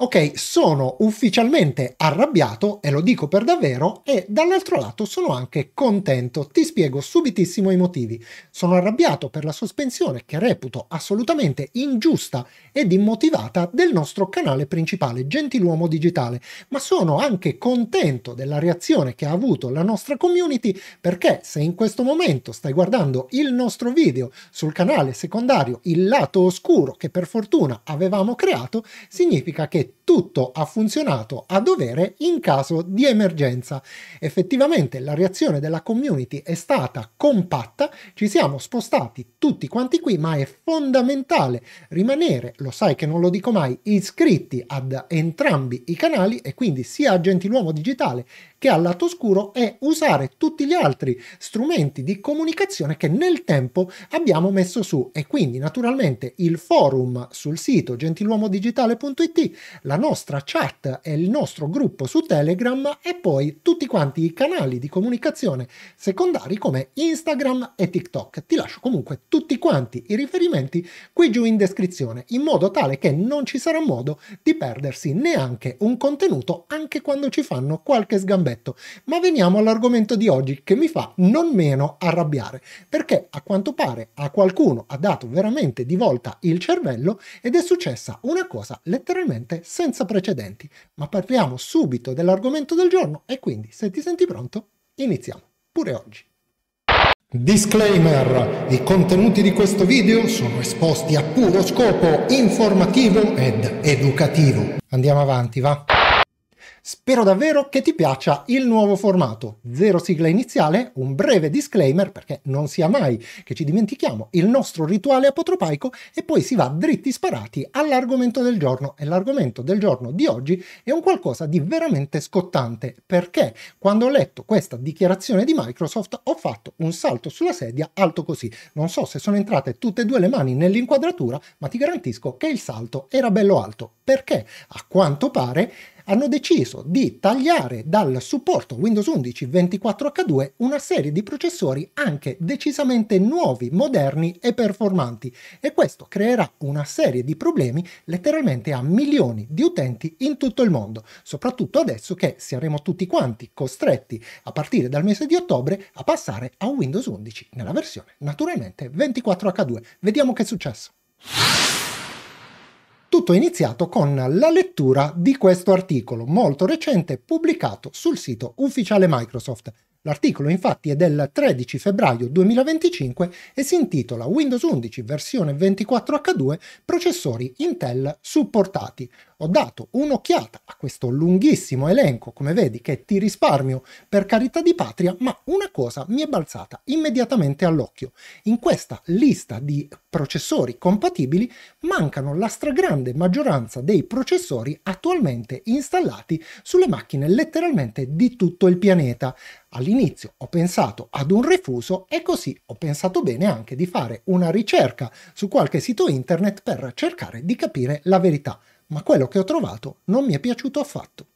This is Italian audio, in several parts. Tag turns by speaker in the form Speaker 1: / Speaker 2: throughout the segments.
Speaker 1: ok, sono ufficialmente arrabbiato e lo dico per davvero e dall'altro lato sono anche contento. Ti spiego subitissimo i motivi. Sono arrabbiato per la sospensione che reputo assolutamente ingiusta ed immotivata del nostro canale principale Gentiluomo Digitale, ma sono anche contento della reazione che ha avuto la nostra community perché se in questo momento stai guardando il nostro video sul canale secondario Il lato oscuro che per fortuna avevamo creato, significa che tutto ha funzionato a dovere in caso di emergenza. Effettivamente la reazione della community è stata compatta, ci siamo spostati tutti quanti qui, ma è fondamentale rimanere, lo sai che non lo dico mai, iscritti ad entrambi i canali e quindi sia a Gentiluomo Digitale che al lato oscuro e usare tutti gli altri strumenti di comunicazione che nel tempo abbiamo messo su e quindi naturalmente il forum sul sito gentiluomodigitale.it la nostra chat e il nostro gruppo su Telegram e poi tutti quanti i canali di comunicazione secondari come Instagram e TikTok. Ti lascio comunque tutti quanti i riferimenti qui giù in descrizione, in modo tale che non ci sarà modo di perdersi neanche un contenuto anche quando ci fanno qualche sgambetto. Ma veniamo all'argomento di oggi che mi fa non meno arrabbiare, perché a quanto pare a qualcuno ha dato veramente di volta il cervello ed è successa una cosa letteralmente senza precedenti, ma parliamo subito dell'argomento del giorno e quindi se ti senti pronto, iniziamo pure oggi. Disclaimer! I contenuti di questo video sono esposti a puro scopo informativo ed educativo. Andiamo avanti, va? Spero davvero che ti piaccia il nuovo formato. Zero sigla iniziale, un breve disclaimer perché non sia mai che ci dimentichiamo il nostro rituale apotropaico e poi si va dritti sparati all'argomento del giorno. E l'argomento del giorno di oggi è un qualcosa di veramente scottante perché quando ho letto questa dichiarazione di Microsoft ho fatto un salto sulla sedia alto così. Non so se sono entrate tutte e due le mani nell'inquadratura, ma ti garantisco che il salto era bello alto perché a quanto pare hanno deciso di tagliare dal supporto Windows 11 24H2 una serie di processori anche decisamente nuovi, moderni e performanti e questo creerà una serie di problemi letteralmente a milioni di utenti in tutto il mondo, soprattutto adesso che saremo tutti quanti costretti a partire dal mese di ottobre a passare a Windows 11 nella versione naturalmente 24H2. Vediamo che è successo tutto è iniziato con la lettura di questo articolo molto recente pubblicato sul sito ufficiale Microsoft L'articolo infatti è del 13 febbraio 2025 e si intitola Windows 11 versione 24H2 processori Intel supportati. Ho dato un'occhiata a questo lunghissimo elenco, come vedi che ti risparmio per carità di patria, ma una cosa mi è balzata immediatamente all'occhio. In questa lista di processori compatibili mancano la stragrande maggioranza dei processori attualmente installati sulle macchine letteralmente di tutto il pianeta. All'inizio ho pensato ad un refuso e così ho pensato bene anche di fare una ricerca su qualche sito internet per cercare di capire la verità, ma quello che ho trovato non mi è piaciuto affatto.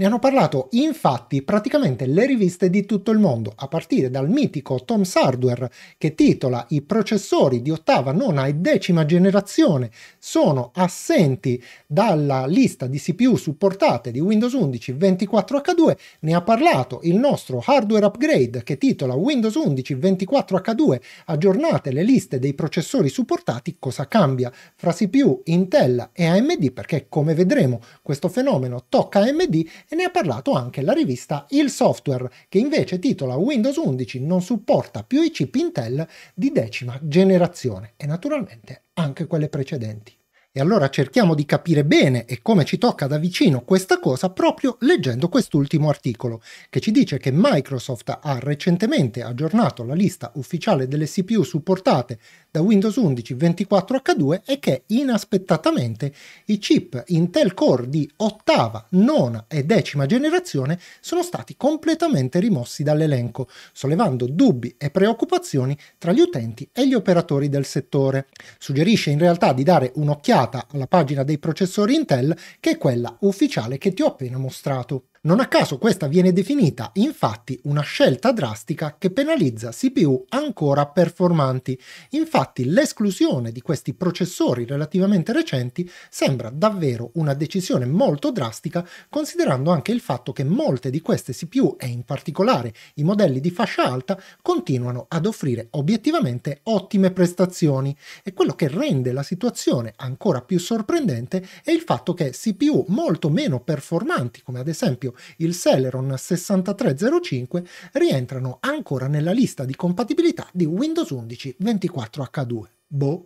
Speaker 1: Ne hanno parlato infatti praticamente le riviste di tutto il mondo, a partire dal mitico Tom's Hardware che titola I processori di ottava, nona e decima generazione sono assenti dalla lista di CPU supportate di Windows 11 24H2, ne ha parlato il nostro hardware upgrade che titola Windows 11 24H2 aggiornate le liste dei processori supportati, cosa cambia fra CPU, Intel e AMD perché come vedremo questo fenomeno tocca AMD e ne ha parlato anche la rivista Il Software, che invece titola Windows 11 non supporta più i chip Intel di decima generazione e naturalmente anche quelle precedenti. E allora cerchiamo di capire bene e come ci tocca da vicino questa cosa proprio leggendo quest'ultimo articolo, che ci dice che Microsoft ha recentemente aggiornato la lista ufficiale delle CPU supportate da Windows 11 24H2 è che inaspettatamente i chip Intel Core di ottava, nona e decima generazione sono stati completamente rimossi dall'elenco, sollevando dubbi e preoccupazioni tra gli utenti e gli operatori del settore. Suggerisce in realtà di dare un'occhiata alla pagina dei processori Intel che è quella ufficiale che ti ho appena mostrato. Non a caso questa viene definita infatti una scelta drastica che penalizza CPU ancora performanti. Infatti l'esclusione di questi processori relativamente recenti sembra davvero una decisione molto drastica considerando anche il fatto che molte di queste CPU e in particolare i modelli di fascia alta continuano ad offrire obiettivamente ottime prestazioni e quello che rende la situazione ancora più sorprendente è il fatto che CPU molto meno performanti come ad esempio esempio il Celeron 6305, rientrano ancora nella lista di compatibilità di Windows 11 24H2. Boh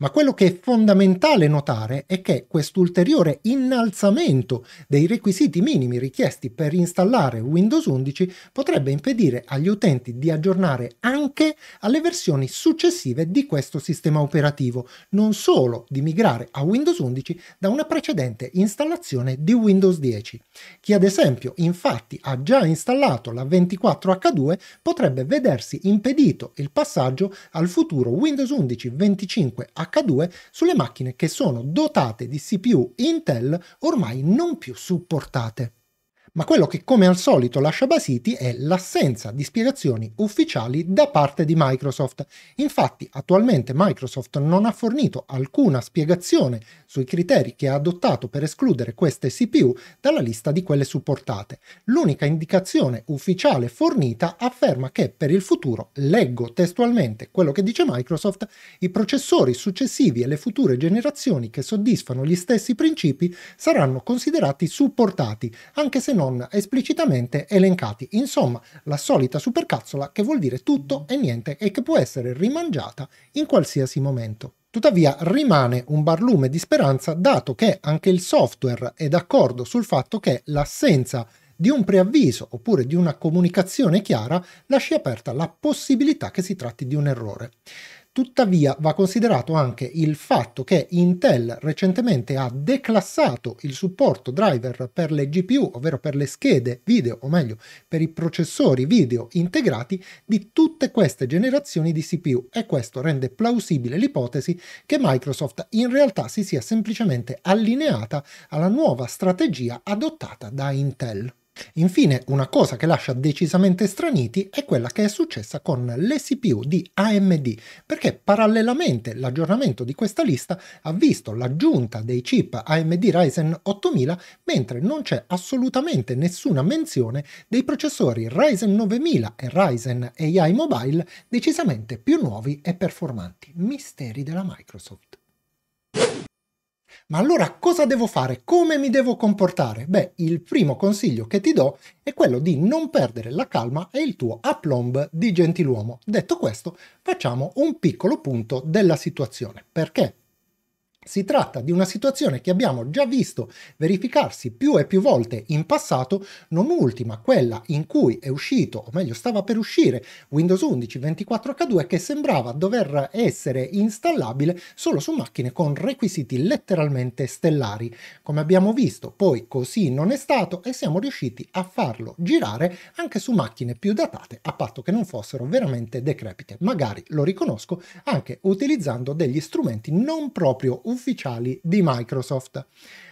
Speaker 1: ma quello che è fondamentale notare è che quest'ulteriore innalzamento dei requisiti minimi richiesti per installare Windows 11 potrebbe impedire agli utenti di aggiornare anche alle versioni successive di questo sistema operativo, non solo di migrare a Windows 11 da una precedente installazione di Windows 10. Chi ad esempio infatti ha già installato la 24H2 potrebbe vedersi impedito il passaggio al futuro Windows 11 25H2 H2 sulle macchine che sono dotate di CPU Intel ormai non più supportate. Ma quello che come al solito lascia basiti è l'assenza di spiegazioni ufficiali da parte di Microsoft. Infatti attualmente Microsoft non ha fornito alcuna spiegazione sui criteri che ha adottato per escludere queste CPU dalla lista di quelle supportate. L'unica indicazione ufficiale fornita afferma che per il futuro, leggo testualmente quello che dice Microsoft, i processori successivi e le future generazioni che soddisfano gli stessi principi saranno considerati supportati, anche se non non esplicitamente elencati. Insomma, la solita supercazzola che vuol dire tutto e niente e che può essere rimangiata in qualsiasi momento. Tuttavia rimane un barlume di speranza dato che anche il software è d'accordo sul fatto che l'assenza di un preavviso oppure di una comunicazione chiara lasci aperta la possibilità che si tratti di un errore. Tuttavia va considerato anche il fatto che Intel recentemente ha declassato il supporto driver per le GPU, ovvero per le schede video, o meglio per i processori video integrati di tutte queste generazioni di CPU e questo rende plausibile l'ipotesi che Microsoft in realtà si sia semplicemente allineata alla nuova strategia adottata da Intel. Infine, una cosa che lascia decisamente straniti è quella che è successa con le CPU di AMD, perché parallelamente l'aggiornamento di questa lista ha visto l'aggiunta dei chip AMD Ryzen 8000, mentre non c'è assolutamente nessuna menzione dei processori Ryzen 9000 e Ryzen AI Mobile decisamente più nuovi e performanti. Misteri della Microsoft. Ma allora cosa devo fare? Come mi devo comportare? Beh, il primo consiglio che ti do è quello di non perdere la calma e il tuo aplomb di gentiluomo. Detto questo, facciamo un piccolo punto della situazione. Perché si tratta di una situazione che abbiamo già visto verificarsi più e più volte in passato, non ultima quella in cui è uscito, o meglio stava per uscire, Windows 11 24H2 che sembrava dover essere installabile solo su macchine con requisiti letteralmente stellari. Come abbiamo visto, poi così non è stato e siamo riusciti a farlo girare anche su macchine più datate, a patto che non fossero veramente decrepite. Magari, lo riconosco, anche utilizzando degli strumenti non proprio ufficiali ufficiali di Microsoft.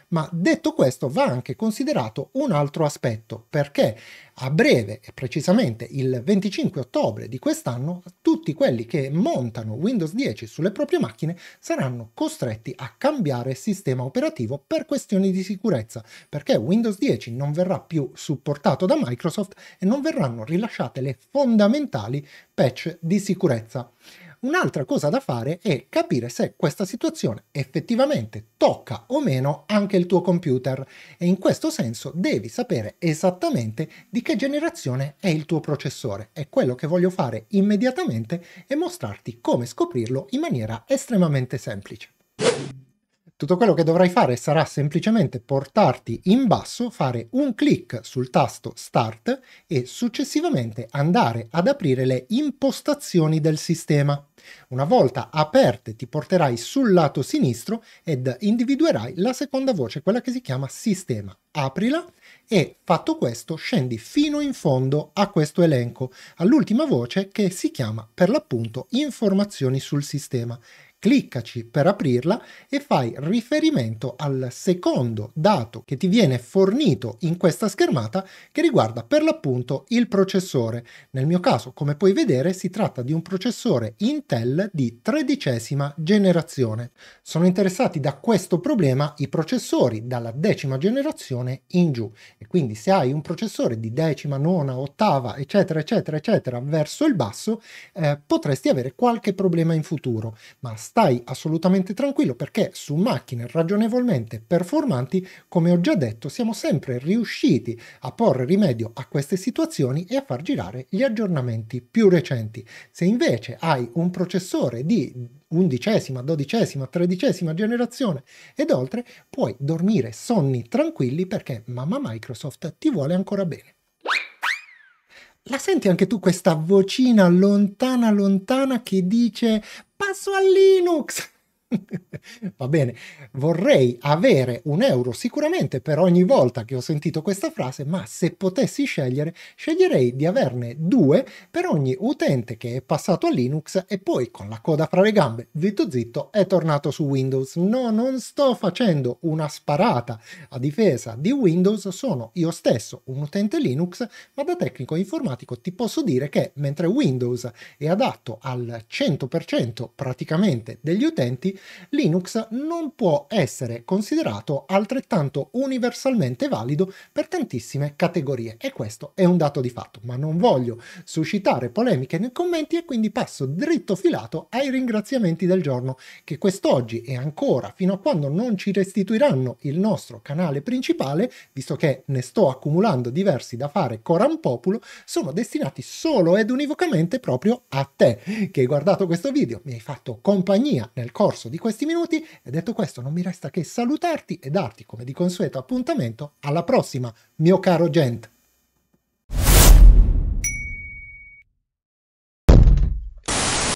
Speaker 1: Ma detto questo va anche considerato un altro aspetto, perché a breve, e precisamente il 25 ottobre di quest'anno, tutti quelli che montano Windows 10 sulle proprie macchine saranno costretti a cambiare sistema operativo per questioni di sicurezza, perché Windows 10 non verrà più supportato da Microsoft e non verranno rilasciate le fondamentali patch di sicurezza. Un'altra cosa da fare è capire se questa situazione effettivamente tocca o meno anche il tuo computer e in questo senso devi sapere esattamente di che generazione è il tuo processore e quello che voglio fare immediatamente è mostrarti come scoprirlo in maniera estremamente semplice. Tutto quello che dovrai fare sarà semplicemente portarti in basso, fare un clic sul tasto Start e successivamente andare ad aprire le impostazioni del sistema. Una volta aperte ti porterai sul lato sinistro ed individuerai la seconda voce, quella che si chiama sistema. Aprila e fatto questo scendi fino in fondo a questo elenco, all'ultima voce che si chiama per l'appunto informazioni sul sistema cliccaci per aprirla e fai riferimento al secondo dato che ti viene fornito in questa schermata che riguarda per l'appunto il processore. Nel mio caso, come puoi vedere, si tratta di un processore Intel di tredicesima generazione. Sono interessati da questo problema i processori dalla decima generazione in giù e quindi se hai un processore di decima, nona, ottava, eccetera, eccetera, eccetera, verso il basso, eh, potresti avere qualche problema in futuro, ma stai assolutamente tranquillo perché su macchine ragionevolmente performanti, come ho già detto, siamo sempre riusciti a porre rimedio a queste situazioni e a far girare gli aggiornamenti più recenti. Se invece hai un processore di undicesima, dodicesima, tredicesima generazione ed oltre, puoi dormire sonni tranquilli perché mamma Microsoft ti vuole ancora bene. La senti anche tu questa vocina lontana lontana che dice passo a Linux? Va bene, vorrei avere un euro sicuramente per ogni volta che ho sentito questa frase, ma se potessi scegliere, sceglierei di averne due per ogni utente che è passato a Linux e poi con la coda fra le gambe, zitto zitto, è tornato su Windows. No, non sto facendo una sparata a difesa di Windows, sono io stesso un utente Linux, ma da tecnico informatico ti posso dire che mentre Windows è adatto al 100% praticamente degli utenti, Linux non può essere considerato altrettanto universalmente valido per tantissime categorie e questo è un dato di fatto, ma non voglio suscitare polemiche nei commenti e quindi passo dritto filato ai ringraziamenti del giorno che quest'oggi e ancora fino a quando non ci restituiranno il nostro canale principale, visto che ne sto accumulando diversi da fare coram populo, sono destinati solo ed univocamente proprio a te che hai guardato questo video, mi hai fatto compagnia nel corso corso di questi minuti e detto questo non mi resta che salutarti e darti come di consueto appuntamento alla prossima, mio caro Gent.